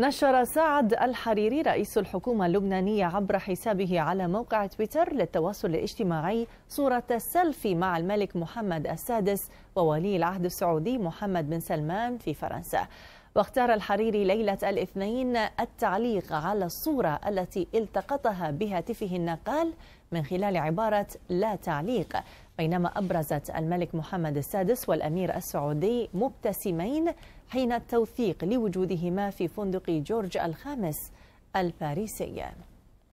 نشر سعد الحريري رئيس الحكومة اللبنانية عبر حسابه على موقع تويتر للتواصل الاجتماعي صورة سيلفي مع الملك محمد السادس وولي العهد السعودي محمد بن سلمان في فرنسا واختار الحريري ليلة الاثنين التعليق على الصورة التي التقطها بهاتفه النقال من خلال عبارة لا تعليق بينما أبرزت الملك محمد السادس والأمير السعودي مبتسمين حين التوثيق لوجودهما في فندق جورج الخامس الباريسي